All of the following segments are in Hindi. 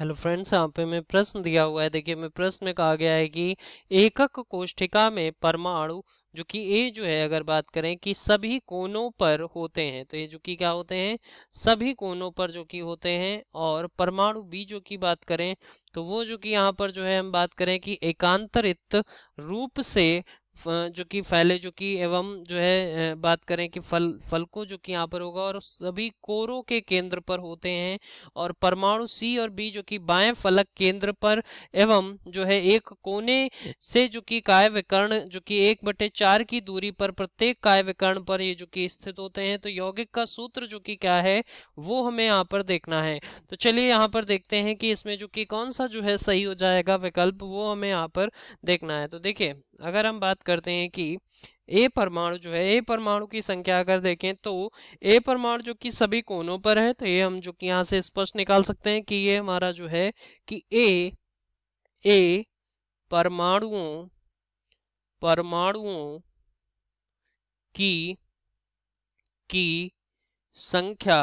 हेलो फ्रेंड्स यहाँ पे मैं प्रश्न दिया हुआ है देखिए मैं प्रश्न में कहा गया है कि एकक कोष्ठिका में परमाणु जो कि ए जो है अगर बात करें कि सभी कोनों पर होते हैं तो ये जो कि क्या होते हैं सभी कोनों पर जो कि होते हैं और परमाणु बी जो की बात करें तो वो जो कि यहाँ पर जो है हम बात करें कि एकांतरित रूप से जो कि फैले जो कि एवं जो है बात करें कि फल फलको जो कि यहाँ पर होगा और सभी कोरों के केंद्र पर होते हैं और परमाणु सी और बी जो कि बाएं फलक केंद्र पर एवं जो है एक कोने से जो कि काय विकर्ण जो कि एक बटे चार की दूरी पर प्रत्येक काय विकर्ण पर ये जो कि स्थित होते हैं तो यौगिक का सूत्र जो कि क्या है वो हमें यहाँ पर देखना है तो चलिए यहाँ पर देखते हैं कि इसमें जो कि कौन सा जो है सही हो जाएगा विकल्प वो हमें यहाँ पर देखना है तो देखिए अगर हम बात करते हैं कि ए परमाणु जो है ए परमाणु की संख्या अगर देखें तो ए परमाणु जो कि सभी कोनों पर है तो ये हम जो कि यहाँ से स्पष्ट निकाल सकते हैं कि ये हमारा जो है कि ए ए परमाणुओं परमाणुओं की की संख्या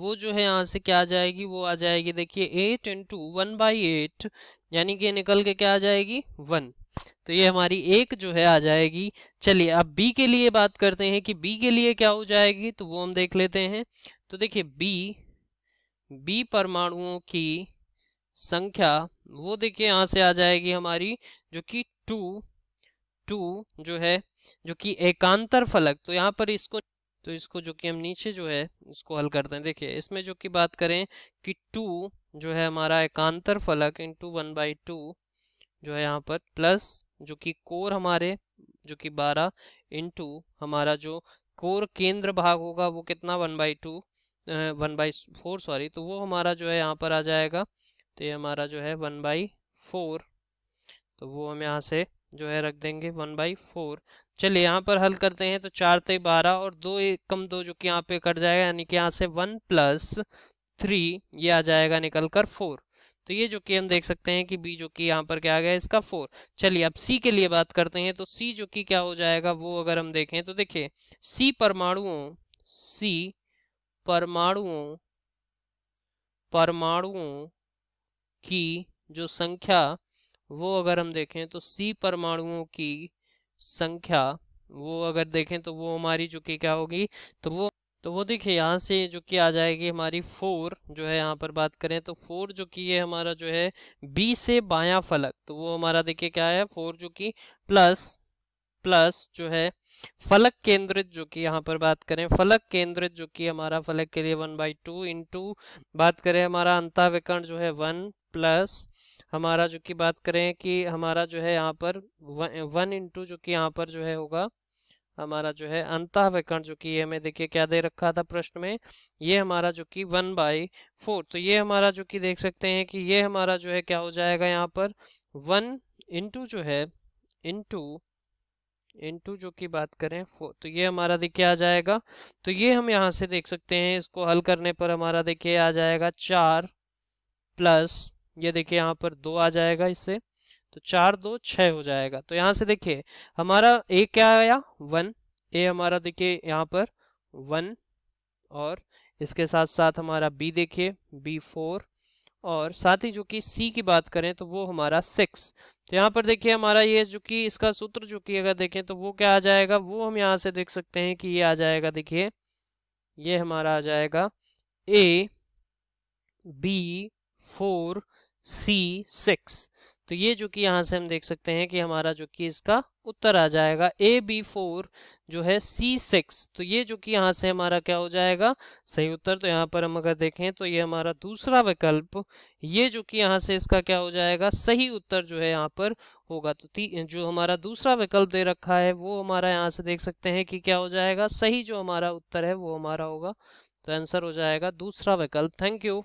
वो जो है यहाँ से क्या आ जाएगी वो आ जाएगी देखिए eight into one by eight यानी कि निकल के क्या आ जाएगी वन तो ये हमारी एक जो है आ जाएगी चलिए अब बी के लिए बात करते हैं कि बी के लिए क्या हो जाएगी तो वो हम देख लेते हैं तो देखिए बी बी परमाणुओं की संख्या वो देखिए यहां से आ जाएगी हमारी जो कि टू टू जो है जो कि एकांतर फलक तो यहाँ पर इसको तो इसको जो कि हम नीचे जो है इसको हल करते हैं देखिए इसमें जो कि बात करें कि टू जो है हमारा एकांतर फलक इंटू वन बाई टू जो है यहाँ पर प्लस जो कि कोर हमारे जो कि 12 इनटू हमारा जो कोर केंद्र भाग होगा वो कितना one by two one by four sorry तो वो हमारा जो है यहाँ पर आ जाएगा तो ये हमारा जो है वन बाई फोर तो वो हम यहाँ से जो है रख देंगे वन बाई फोर चलिए यहाँ पर हल करते हैं तो चार ते बारह और दो कम दो जो कि यहाँ पे कट जाएगा यानी कि यहाँ से वन प्लस थ्री ये आ जाएगा निकल कर फोर तो ये जो कि हम देख सकते हैं कि बी जो कि यहाँ पर क्या आ गया इसका फोर चलिए अब सी के लिए बात करते हैं तो सी जो कि क्या हो जाएगा वो अगर हम देखें तो देखिए सी परमाणुओं सी परमाणुओं परमाणुओं की जो संख्या वो अगर हम देखें तो सी परमाणुओं की संख्या वो अगर देखें तो वो हमारी जो कि क्या होगी तो वो तो वो देखिए यहाँ से जो कि आ जाएगी हमारी फोर जो है यहाँ पर बात करें तो फोर जो कि है हमारा जो है बी से बायां फलक तो वो हमारा देखिए क्या है फोर जो कि प्लस प्लस जो है फलक केंद्रित जो कि यहाँ पर बात करें फलक केंद्रित जो कि हमारा फलक के लिए वन बाई टू इंटू बात करें हमारा अंताविकर्ण जो है वन प्लस हमारा जो कि बात करें कि हमारा जो है यहाँ पर वन इंटू जो कि यहाँ पर जो है होगा हमारा जो है अंतः विकर्ण जो कि हमें देखिए क्या दे रखा था प्रश्न में ये हमारा जो कि वन बाई फोर तो ये हमारा जो कि देख सकते हैं कि ये हमारा जो है क्या हो जाएगा यहाँ पर वन इंटू जो है इंटू इंटू जो की बात करें फोर तो ये हमारा देखिए आ जाएगा तो ये हम यहाँ से देख सकते हैं इसको हल करने पर हमारा देखिए आ जाएगा चार प्लस ये देखिए यहाँ पर दो आ जाएगा इससे तो चार दो छः हो जाएगा तो यहाँ से देखिए हमारा ए क्या आया वन ए हमारा देखिए यहाँ पर वन और इसके साथ साथ हमारा बी देखिए बी फोर और साथ ही जो कि सी की बात करें तो वो हमारा सिक्स तो यहाँ पर देखिए हमारा ये जो कि इसका सूत्र जो कि अगर देखें तो वो क्या आ जाएगा वो हम यहाँ से देख सकते हैं कि ये आ जाएगा देखिए ये हमारा आ जाएगा A B four C six तो ये जो कि यहाँ से हम देख सकते हैं कि हमारा जो कि इसका उत्तर आ जाएगा ए बी फोर जो है सी सिक्स तो ये जो कि यहाँ से हमारा क्या हो जाएगा सही उत्तर तो यहाँ पर हम अगर देखें तो ये हमारा दूसरा विकल्प ये जो कि यहाँ से इसका क्या हो जाएगा सही उत्तर जो है यहाँ पर होगा तो जो हमारा दूसरा विकल्प दे रखा है वो हमारा यहाँ से देख सकते हैं कि क्या हो जाएगा सही जो हमारा उत्तर है वो हमारा होगा तो आंसर हो जाएगा दूसरा विकल्प थैंक यू